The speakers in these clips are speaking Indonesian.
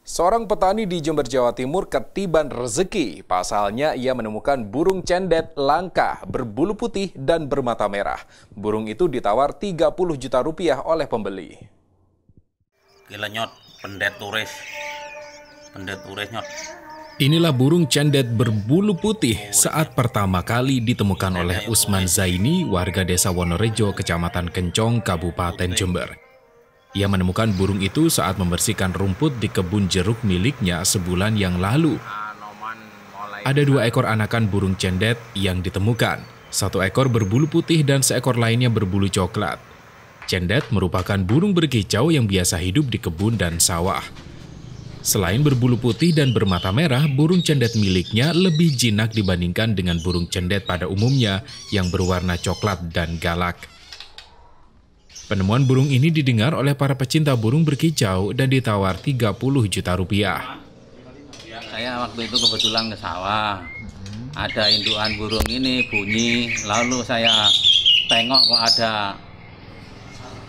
Seorang petani di Jember, Jawa Timur ketiban rezeki. Pasalnya ia menemukan burung cendet langka, berbulu putih dan bermata merah. Burung itu ditawar 30 juta rupiah oleh pembeli. Kilenyot, pendet turis. Pendet turis nyot. Inilah burung cendet berbulu putih saat pertama kali ditemukan oleh Usman Zaini, warga desa Wonorejo, kecamatan Kencong, Kabupaten Jember. Ia menemukan burung itu saat membersihkan rumput di kebun jeruk miliknya sebulan yang lalu. Ada dua ekor anakan burung cendet yang ditemukan. Satu ekor berbulu putih dan seekor lainnya berbulu coklat. Cendet merupakan burung berkicau yang biasa hidup di kebun dan sawah. Selain berbulu putih dan bermata merah, burung cendet miliknya lebih jinak dibandingkan dengan burung cendet pada umumnya yang berwarna coklat dan galak. Penemuan burung ini didengar oleh para pecinta burung berkicau dan ditawar 30 juta rupiah. Saya waktu itu kebetulan ke sawah. Ada induan burung ini bunyi, lalu saya tengok kok ada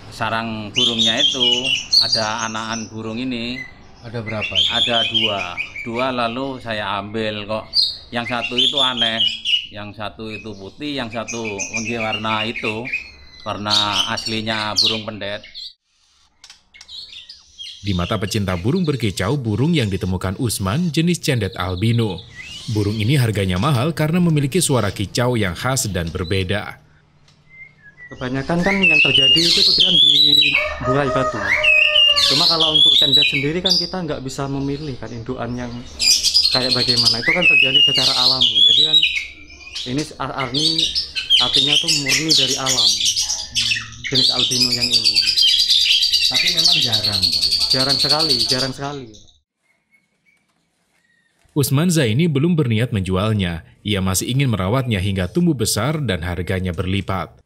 sarang burungnya itu, ada anakan burung ini. Ada berapa? Ada dua. Dua lalu saya ambil kok. Yang satu itu aneh, yang satu itu putih, yang satu warna itu karena aslinya burung pendet. Di mata pecinta burung berkicau, burung yang ditemukan Usman jenis cendet albino. Burung ini harganya mahal karena memiliki suara kicau yang khas dan berbeda. Kebanyakan kan yang terjadi itu kan di burai batu. Cuma kalau untuk cendet sendiri kan kita nggak bisa memilih kan induan yang kayak bagaimana. Itu kan terjadi secara alami. Jadi kan ini arni artinya tuh murni dari alam jenis albino yang ini tapi memang jarang jarang sekali jarang sekali Usman Zaini belum berniat menjualnya. Ia masih ingin merawatnya hingga tumbuh besar dan harganya berlipat.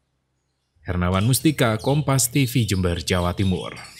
Hernawan Mustika, Kompas TV Jember, Jawa Timur.